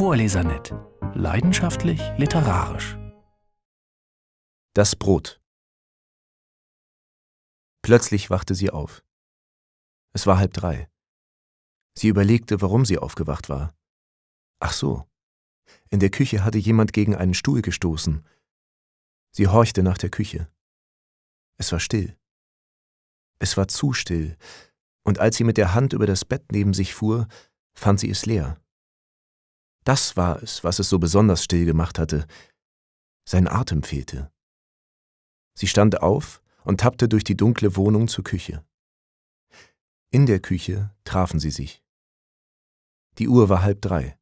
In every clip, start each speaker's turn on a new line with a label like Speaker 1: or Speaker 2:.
Speaker 1: Vorlesernet. Leidenschaftlich literarisch. Das Brot. Plötzlich wachte sie auf. Es war halb drei. Sie überlegte, warum sie aufgewacht war. Ach so. In der Küche hatte jemand gegen einen Stuhl gestoßen. Sie horchte nach der Küche. Es war still. Es war zu still, und als sie mit der Hand über das Bett neben sich fuhr, fand sie es leer. Das war es, was es so besonders still gemacht hatte. Sein Atem fehlte. Sie stand auf und tappte durch die dunkle Wohnung zur Küche. In der Küche trafen sie sich. Die Uhr war halb drei.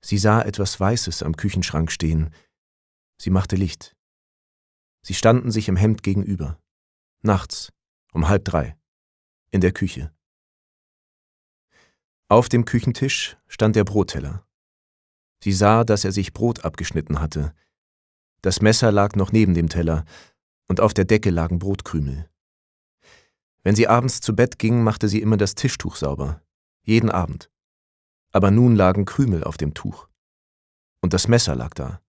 Speaker 1: Sie sah etwas Weißes am Küchenschrank stehen. Sie machte Licht. Sie standen sich im Hemd gegenüber. Nachts, um halb drei. In der Küche. Auf dem Küchentisch stand der Brotteller. Sie sah, dass er sich Brot abgeschnitten hatte. Das Messer lag noch neben dem Teller, und auf der Decke lagen Brotkrümel. Wenn sie abends zu Bett ging, machte sie immer das Tischtuch sauber. Jeden Abend. Aber nun lagen Krümel auf dem Tuch. Und das Messer lag da.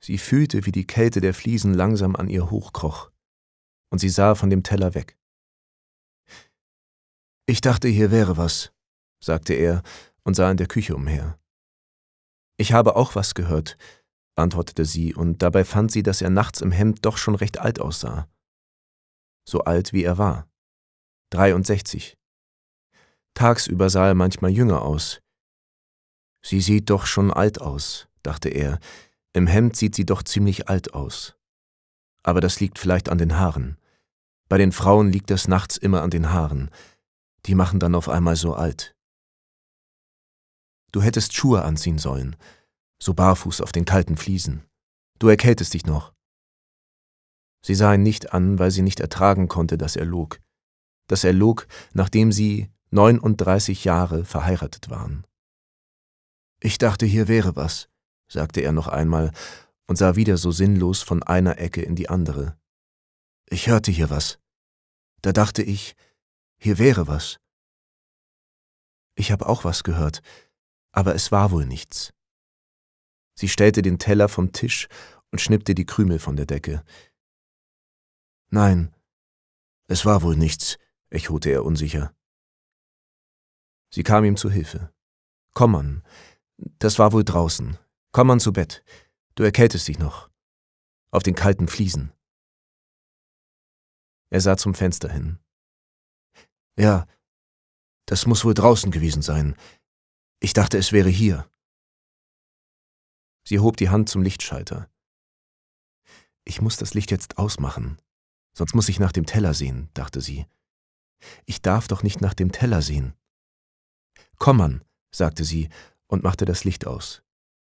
Speaker 1: Sie fühlte, wie die Kälte der Fliesen langsam an ihr hochkroch, und sie sah von dem Teller weg. Ich dachte, hier wäre was, sagte er und sah in der Küche umher. Ich habe auch was gehört, antwortete sie, und dabei fand sie, dass er nachts im Hemd doch schon recht alt aussah. So alt, wie er war. 63. Tagsüber sah er manchmal jünger aus. Sie sieht doch schon alt aus, dachte er. Im Hemd sieht sie doch ziemlich alt aus. Aber das liegt vielleicht an den Haaren. Bei den Frauen liegt das nachts immer an den Haaren. Die machen dann auf einmal so alt. Du hättest Schuhe anziehen sollen, so barfuß auf den kalten Fliesen. Du erkältest dich noch. Sie sah ihn nicht an, weil sie nicht ertragen konnte, dass er log. Dass er log, nachdem sie 39 Jahre verheiratet waren. Ich dachte, hier wäre was, sagte er noch einmal und sah wieder so sinnlos von einer Ecke in die andere. Ich hörte hier was. Da dachte ich, hier wäre was. Ich habe auch was gehört, aber es war wohl nichts. Sie stellte den Teller vom Tisch und schnippte die Krümel von der Decke. Nein, es war wohl nichts, echote er unsicher. Sie kam ihm zu Hilfe. Komm an, das war wohl draußen. Komm an zu Bett. Du erkältest dich noch. Auf den kalten Fliesen. Er sah zum Fenster hin. Ja, das muss wohl draußen gewesen sein. Ich dachte, es wäre hier. Sie hob die Hand zum Lichtschalter. Ich muss das Licht jetzt ausmachen, sonst muss ich nach dem Teller sehen, dachte sie. Ich darf doch nicht nach dem Teller sehen. Komm an, sagte sie und machte das Licht aus.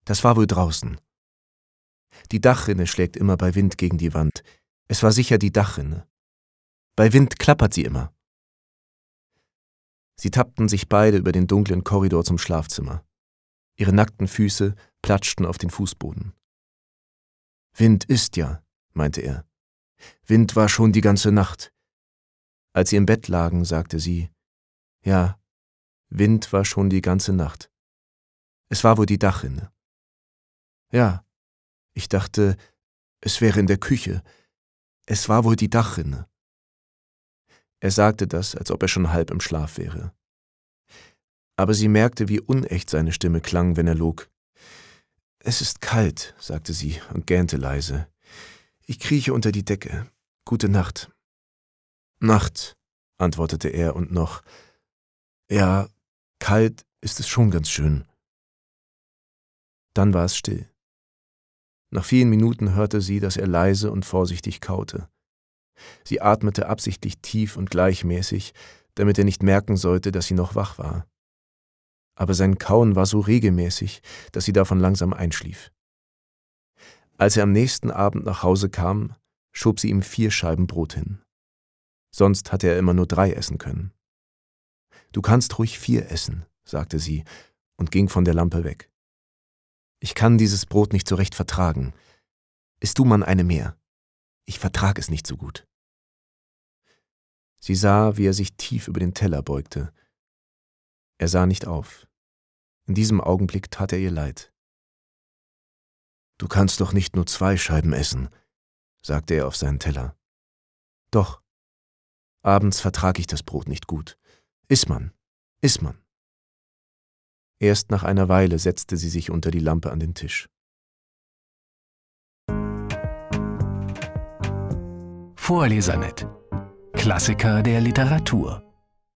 Speaker 1: Das war wohl draußen. Die Dachrinne schlägt immer bei Wind gegen die Wand. Es war sicher die Dachrinne. Bei Wind klappert sie immer. Sie tappten sich beide über den dunklen Korridor zum Schlafzimmer. Ihre nackten Füße platschten auf den Fußboden. Wind ist ja, meinte er. Wind war schon die ganze Nacht. Als sie im Bett lagen, sagte sie, ja, Wind war schon die ganze Nacht. Es war wohl die Dachrinne. Ja, ich dachte, es wäre in der Küche. Es war wohl die Dachrinne. Er sagte das, als ob er schon halb im Schlaf wäre. Aber sie merkte, wie unecht seine Stimme klang, wenn er log. Es ist kalt, sagte sie und gähnte leise. Ich krieche unter die Decke. Gute Nacht. Nacht, antwortete er und noch. Ja, kalt ist es schon ganz schön. Dann war es still. Nach vielen Minuten hörte sie, dass er leise und vorsichtig kaute. Sie atmete absichtlich tief und gleichmäßig, damit er nicht merken sollte, dass sie noch wach war. Aber sein Kauen war so regelmäßig, dass sie davon langsam einschlief. Als er am nächsten Abend nach Hause kam, schob sie ihm vier Scheiben Brot hin. Sonst hatte er immer nur drei essen können. Du kannst ruhig vier essen, sagte sie und ging von der Lampe weg. Ich kann dieses Brot nicht so recht vertragen. Isst du man eine mehr? Ich vertrag es nicht so gut. Sie sah, wie er sich tief über den Teller beugte. Er sah nicht auf. In diesem Augenblick tat er ihr leid. Du kannst doch nicht nur zwei Scheiben essen, sagte er auf seinen Teller. Doch. Abends vertrag ich das Brot nicht gut. Iss man, iss man. Erst nach einer Weile setzte sie sich unter die Lampe an den Tisch. Vorlesernet. Klassiker der Literatur.